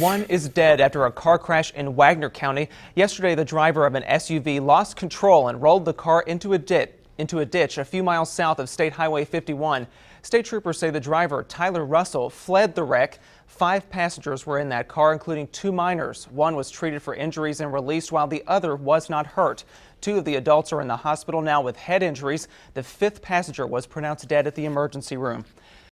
One is dead after a car crash in Wagner County. Yesterday, the driver of an SUV lost control and rolled the car into a ditch into a ditch a few miles south of State Highway 51. State troopers say the driver, Tyler Russell, fled the wreck. Five passengers were in that car, including two minors. One was treated for injuries and released, while the other was not hurt. Two of the adults are in the hospital now with head injuries. The fifth passenger was pronounced dead at the emergency room.